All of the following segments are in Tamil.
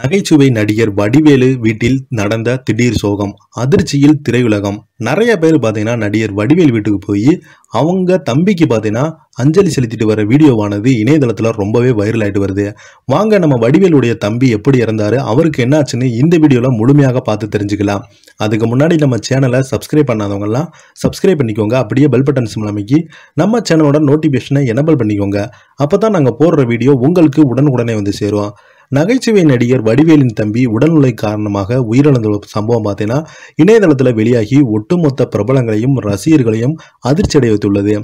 நகைச்சுவை நடிகர் வடிவேலு வீட்டில் நடந்த திடீர் சோகம் அதிர்ச்சியில் திரையுலகம் நிறைய பேர் பார்த்தீங்கன்னா நடிகர் வடிவேல் வீட்டுக்கு போய் அவங்க தம்பிக்கு பார்த்தீங்கன்னா அஞ்சலி செலுத்திட்டு வர வீடியோவானது இணையதளத்தில் ரொம்பவே வைரல் ஆகிட்டு வருது வாங்க நம்ம வடிவேலுடைய தம்பி எப்படி இறந்தாரு அவருக்கு என்னாச்சுன்னு இந்த வீடியோவில் முழுமையாக பார்த்து தெரிஞ்சுக்கலாம் அதுக்கு முன்னாடி நம்ம சேனலை சப்ஸ்கிரைப் பண்ணாதவங்கலாம் சப்ஸ்கிரைப் பண்ணிக்கோங்க அப்படியே பெல் பட்டன் சிம்லாமிக்கு நம்ம சேனலோட நோட்டிஃபிகேஷனை எனபிள் பண்ணிக்கோங்க அப்போ தான் நாங்கள் போடுற வீடியோ உங்களுக்கு உடனுக்குடனே வந்து சேருவோம் நகைச்சுவை நடிகர் வடிவேலின் தம்பி உடல்நிலை காரணமாக உயிரிழந்த சம்பவம் பார்த்தீங்கன்னா இணையதளத்தில் வெளியாகி ஒட்டுமொத்த பிரபலங்களையும் ரசிகர்களையும் அதிர்ச்சி அடைவித்துள்ளது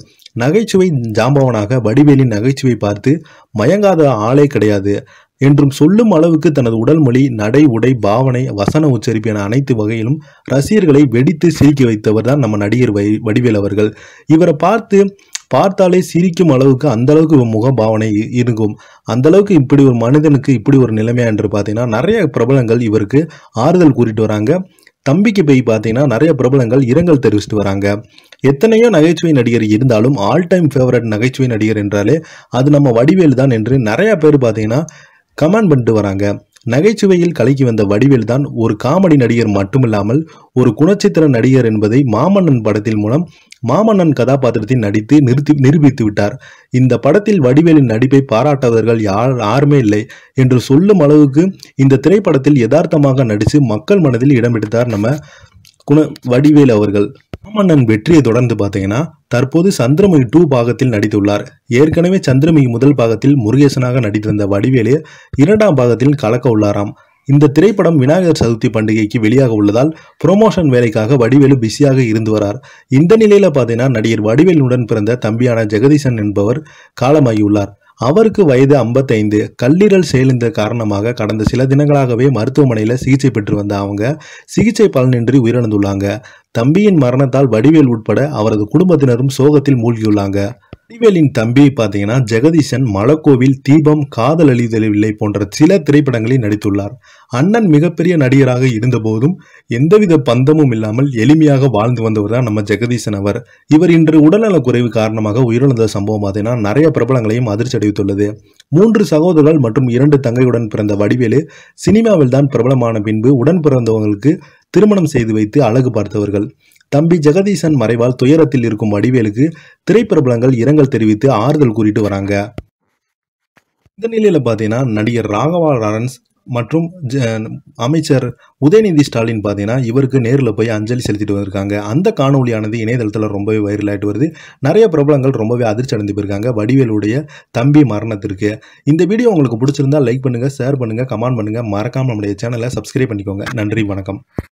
நகைச்சுவை ஜாம்பவனாக வடிவேலின் நகைச்சுவை பார்த்து மயங்காத ஆளே கிடையாது என்றும் சொல்லும் அளவுக்கு தனது உடல் மொழி நடை உடை பாவனை வசன உச்சரிப்பு என அனைத்து வகையிலும் ரசிகர்களை வெடித்து சிரிக்க வைத்தவர் தான் நம்ம நடிகர் வடிவேல் அவர்கள் இவரை பார்த்து பார்த்தாலே சிரிக்கும் அளவுக்கு அந்த அளவுக்கு முகபாவனை இருக்கும் அந்த அளவுக்கு இப்படி ஒரு மனிதனுக்கு இப்படி ஒரு நிலைமையா என்று பார்த்தீங்கன்னா நிறைய பிரபலங்கள் இவருக்கு ஆறுதல் கூறிட்டு வராங்க தம்பிக்கு போய் பார்த்தீங்கன்னா நிறைய பிரபலங்கள் இரங்கல் தெரிவிச்சுட்டு வராங்க எத்தனையோ நகைச்சுவை நடிகர் இருந்தாலும் ஆல் டைம் ஃபேவரட் நகைச்சுவை நடிகர் என்றாலே அது நம்ம வடிவேல் தான் என்று நிறைய பேர் பார்த்தீங்கன்னா கமெண்ட் பண்ணிட்டு வராங்க நகைச்சுவையில் கலக்கி வந்த வடிவேல்தான் தான் ஒரு காமெடி நடிகர் மட்டுமில்லாமல் ஒரு குணச்சித்திர நடிகர் என்பதை மாமன்னன் படத்தின் மூலம் மாமன்னன் கதாபாத்திரத்தில் நடித்து நிறுத்தி நிரூபித்து விட்டார் இந்த படத்தில் வடிவேலின் நடிப்பை பாராட்டாதவர்கள் யார் யாருமே இல்லை என்று சொல்லும் அளவுக்கு இந்த திரைப்படத்தில் யதார்த்தமாக நடித்து மக்கள் மனதில் இடம் எடுத்தார் நம்ம குண வடிவேல் அவர்கள் மன்னன் வெற்றியை தொடர்ந்து பார்த்தீங்கன்னா தற்போது சந்திரமுகி டூ பாகத்தில் நடித்துள்ளார் ஏற்கனவே சந்திரமுகி முதல் பாகத்தில் முருகேசனாக நடித்திருந்த வடிவேலு இரண்டாம் பாகத்தில் கலக்க உள்ளாராம் இந்த திரைப்படம் விநாயகர் சதுர்த்தி பண்டிகைக்கு வெளியாக உள்ளதால் புரமோஷன் வேலைக்காக வடிவேலு பிஸியாக இருந்து வரார் இந்த நிலையில் பார்த்தீங்கன்னா நடிகர் வடிவேலுடன் பிறந்த தம்பியான ஜெகதீசன் என்பவர் காலமாகியுள்ளார் அவருக்கு வயது ஐம்பத்தைந்து கல்லீரல் செயலிந்த காரணமாக கடந்த சில தினங்களாகவே மருத்துவமனையில் சிகிச்சை பெற்று வந்த அவங்க சிகிச்சை பலனின்றி உயிரிழந்துள்ளாங்க தம்பியின் மரணத்தால் வடிவேல் உட்பட அவரது குடும்பத்தினரும் சோகத்தில் மூழ்கியுள்ளாங்க வடிவேலின் தம்பி பார்த்தீங்கன்னா ஜெகதீசன் மலக்கோவில் தீபம் காதல் அழிதலில்லை போன்ற சில திரைப்படங்களில் நடித்துள்ளார் அண்ணன் மிகப்பெரிய நடிகராக இருந்தபோதும் எந்தவித பந்தமும் இல்லாமல் எளிமையாக வாழ்ந்து வந்தவர் தான் நம்ம ஜெகதீசன் அவர் இவர் இன்று உடல்நலக் குறைவு காரணமாக உயிரிழந்த சம்பவம் பார்த்தீங்கன்னா நிறைய பிரபலங்களையும் அதிர்ச்சி அடைவித்துள்ளது மூன்று சகோதரர்கள் மற்றும் இரண்டு தங்கையுடன் பிறந்த வடிவேலு சினிமாவில் தான் பிரபலமான பின்பு உடன் பிறந்தவங்களுக்கு திருமணம் செய்து வைத்து அழகு பார்த்தவர்கள் தம்பி ஜெகதீசன் மறைவால் துயரத்தில் இருக்கும் வடிவேலுக்கு திரைப்பிரபலங்கள் இரங்கல் தெரிவித்து ஆறுதல் கூறிட்டு வராங்க இந்த நிலையில் பார்த்தீங்கன்னா நடிகர் ராகவா லாரன்ஸ் மற்றும் அமைச்சர் உதயநிதி ஸ்டாலின் பார்த்தீங்கன்னா இவருக்கு நேரில் போய் அஞ்சலி செலுத்திட்டு வந்திருக்காங்க அந்த காணொலியானது இணையதளத்தில் ரொம்பவே வைரல் ஆகிட்டு வருது நிறைய பிரபலங்கள் ரொம்பவே அதிர்ச்சி அடைந்து போயிருக்காங்க வடிவேலுடைய தம்பி மரணத்திற்கு இந்த வீடியோ உங்களுக்கு பிடிச்சிருந்தா லைக் பண்ணுங்கள் ஷேர் பண்ணுங்கள் கமெண்ட் பண்ணுங்கள் மறக்காமல் நம்முடைய சேனலை சப்ஸ்கிரைப் பண்ணிக்கோங்க நன்றி வணக்கம்